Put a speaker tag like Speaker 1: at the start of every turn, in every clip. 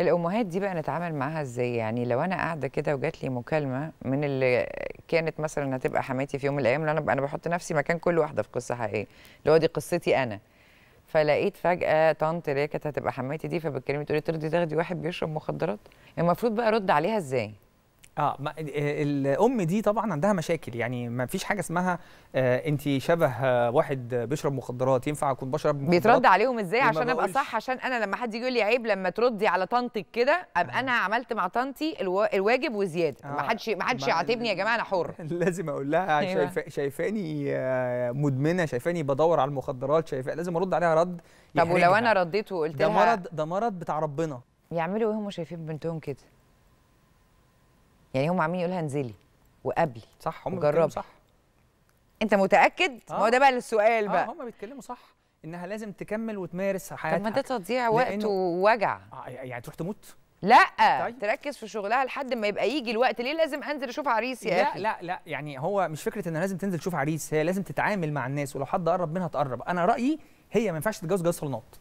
Speaker 1: الامهات دي بقى نتعامل معاها ازاي يعني لو انا قاعده كده وجات لي مكالمه من اللي كانت مثلا هتبقى حماتي في يوم من الايام انا انا بحط نفسي مكان كل واحده في قصه حقيقيه اللي هو دي قصتي انا فلقيت فجاه طنط اللي هي كانت هتبقى حماتي دي فبتكلمي تقولي ترضي تاخدي
Speaker 2: واحد بيشرب مخدرات المفروض بقى ارد عليها ازاي اه ما الام دي طبعا عندها مشاكل يعني ما فيش حاجه اسمها آه انت شبه آه، واحد بيشرب مخدرات ينفع اكون بشرب مخدرات بيترد
Speaker 1: عليهم ازاي عشان ابقى صح عشان انا لما حد يجي يقول لي عيب لما تردي على طنطك كده ابقى آه. انا عملت مع طنطي الو... الواجب وزياده آه. ما حدش ما حدش يعاتبني يا جماعه
Speaker 2: انا حر لازم اقول لها أيوة. شايف... شايفاني آه، مدمنه شايفاني بدور على المخدرات شايف لازم ارد عليها رد طب ولو انا رديت
Speaker 1: وقلت لها ده مرض
Speaker 2: ده مرض بتاع ربنا
Speaker 1: يعملوا ايه هم شايفين بنتهم كده يعني هم عاملين يقولها انزلي وقبلي صح هم بيتكلموا صح انت متاكد آه. ما هو ده بقى السؤال آه، بقى آه هم
Speaker 2: بيتكلموا صح انها لازم تكمل وتمارس حياتها طب ما ده تضييع وقت ووجع آه يعني تروح تموت
Speaker 1: لا طيب. تركز في شغلها لحد ما يبقى يجي الوقت ليه لازم انزل اشوف عريس يا لا اخي لا
Speaker 2: لا يعني هو مش فكره ان لازم تنزل تشوف عريس هي لازم تتعامل مع الناس ولو حد قرب منها تقرب انا رايي هي ما ينفعش تتجوز جواز صالونات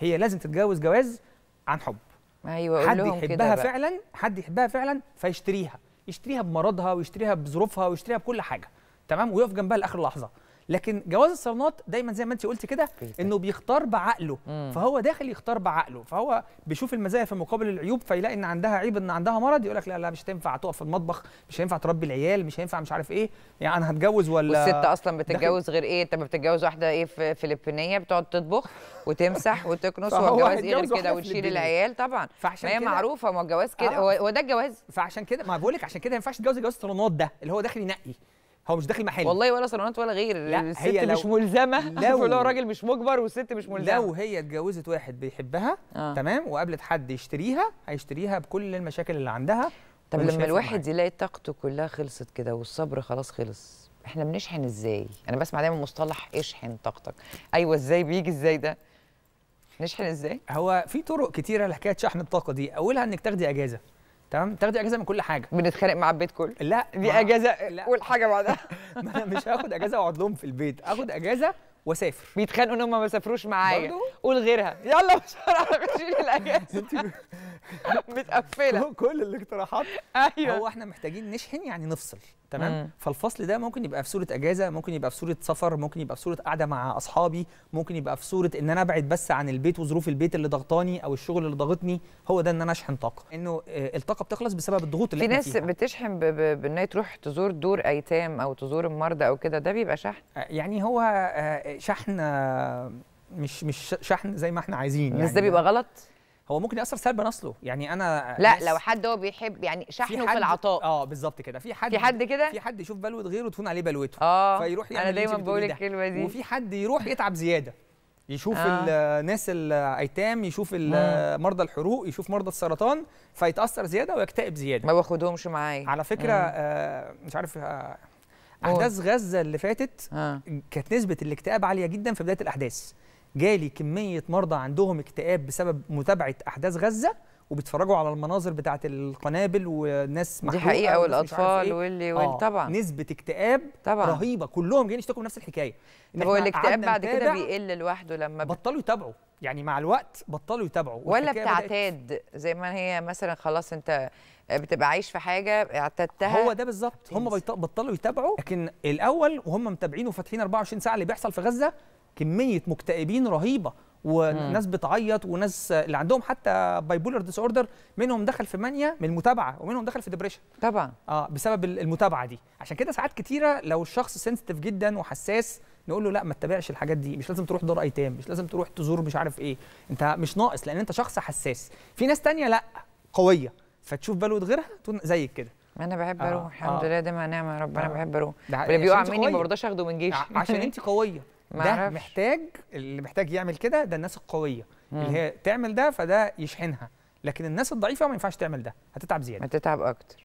Speaker 2: هي لازم تتجوز جواز عن حب ايوه حد يحبها فعلا حد يحبها فعلا فيشتريها يشتريها بمرضها ويشتريها بظروفها ويشتريها بكل حاجه تمام ويقف جنبها لاخر لحظه لكن جواز الصالونات دايما زي ما انت قلت كده انه بيختار بعقله مم. فهو داخل يختار بعقله فهو بيشوف المزايا في مقابل العيوب فيلاقي ان عندها عيب ان عندها مرض يقول لك لا لا مش هتنفع تقف في المطبخ مش هينفع تربي العيال مش هينفع مش عارف ايه يعني انا هتجوز ولا والست اصلا بتتجوز
Speaker 1: غير ايه انت ما بتتجوز واحده ايه فلبينيه بتقعد تطبخ وتمسح وتكنس والجواز ايه غير كده وتشيل العيال
Speaker 2: طبعا فعشان هي معروفه ما الجواز كده آه. هو ده الجواز فعشان كده ما بقول لك عشان كده ما ينفعش تتجوز جواز الصالونات ده اللي هو داخل ينقي هو مش داخل محل والله ولا صالونات ولا غير لا الست هي لو مش ملزمه لو لو هو الراجل
Speaker 1: مش مجبر والست مش ملزمه لو
Speaker 2: هي اتجوزت واحد بيحبها آه. تمام وقابلت حد يشتريها هيشتريها بكل المشاكل اللي عندها طب لما الواحد
Speaker 1: يلاقي طاقته كلها خلصت كده والصبر خلاص خلص احنا بنشحن ازاي انا بسمع دايما مصطلح اشحن طاقتك
Speaker 2: ايوه ازاي بيجي ازاي ده نشحن ازاي هو في طرق كتيره لحكايه شحن الطاقه دي اولها انك تاخدي اجازه تمام تاخدي اجازه من كل حاجه بنتخانق مع البيت كله لا دي ما... اجازه لا. قول حاجه بعدها ما انا مش هاخد اجازه واقعد لهم في البيت اخد اجازه واسافر بيتخانقوا ان هم ما سافروش معايا قول غيرها يلا مش هنعرف اشيل الاجازه متقفله كل الاقتراحات ايوه هو احنا محتاجين نشحن يعني نفصل تمام فالفصل ده ممكن يبقى في صوره اجازه ممكن يبقى في صوره سفر ممكن يبقى في صوره قاعده مع اصحابي ممكن يبقى في صوره ان انا ابعد بس عن البيت وظروف البيت اللي ضغطاني او الشغل اللي ضغطني هو ده ان انا اشحن طاقه انه آه، الطاقه بتخلص بسبب الضغوط اللي في ناس فيها.
Speaker 1: بتشحن بان هي تروح تزور دور ايتام او تزور المرضى او كده ده بيبقى شحن
Speaker 2: آه، يعني هو آه، شحن مش مش شحن زي ما احنا عايزين يعني بس ده يعني. بيبقى غلط هو ممكن ياثر سلبا اصله يعني انا لا لو
Speaker 1: حد هو بيحب يعني شحنه في, في العطاء
Speaker 2: اه بالظبط كده في حد في حد كده في حد يشوف بلوه غيره تهون عليه بلوته اه فيروح يعمل انا دايما بقول الكلمه دي وفي حد يروح يتعب زياده يشوف آه. الناس الايتام يشوف آه. مرضى الحروق يشوف مرضى السرطان فيتاثر زياده ويكتئب زياده ما باخدهمش معايا على فكره آه, آه، مش عارف آه احداث غزه اللي فاتت آه. كانت نسبه الاكتئاب عاليه جدا في بدايه الاحداث جالي كميه مرضى عندهم اكتئاب بسبب متابعه احداث غزه وبيتفرجوا على المناظر بتاعه القنابل والناس دي حقيقه والاطفال إيه. واللي آه. طبعا نسبه اكتئاب طبعا رهيبه كلهم جايين يشتكوا من نفس الحكايه هو الاكتئاب بعد كده بيقل لوحده لما بطلوا يتابعوا يعني مع الوقت بطلوا يتابعوا ولا بتعتاد
Speaker 1: زي ما هي مثلا خلاص انت بتبقى عايش في حاجه اعتدتها هو ده
Speaker 2: بالظبط هم بطلوا يتابعوا لكن الاول وهم متابعينه وفاتحين 24 ساعه اللي بيحصل في غزه كميه مكتئبين رهيبه وناس بتعيط وناس اللي عندهم حتى بايبولر ديس اوردر منهم دخل في مانيا من المتابعه ومنهم دخل في ديبريشن طبعا اه بسبب المتابعه دي عشان كده ساعات كتيره لو الشخص سنسيتيف جدا وحساس نقول له لا ما تتابعش الحاجات دي مش لازم تروح دار ايتام مش لازم تروح تزور مش عارف ايه انت مش ناقص لان انت شخص حساس في ناس تانية لا قويه فتشوف بلوه غيرها زيك كده انا بحب آه، اروح آه. الحمد آه. لله
Speaker 1: دايما نعمه يا رب انا آه. بحب
Speaker 2: اروح اللي بيقع مني ما برضاش اخده من جيشي عشان انت قويه ده محتاج اللي محتاج يعمل كده ده الناس القويه مم. اللي هي تعمل ده فده يشحنها لكن الناس الضعيفه ما ينفعش تعمل ده هتتعب زياده
Speaker 1: هتتعب اكتر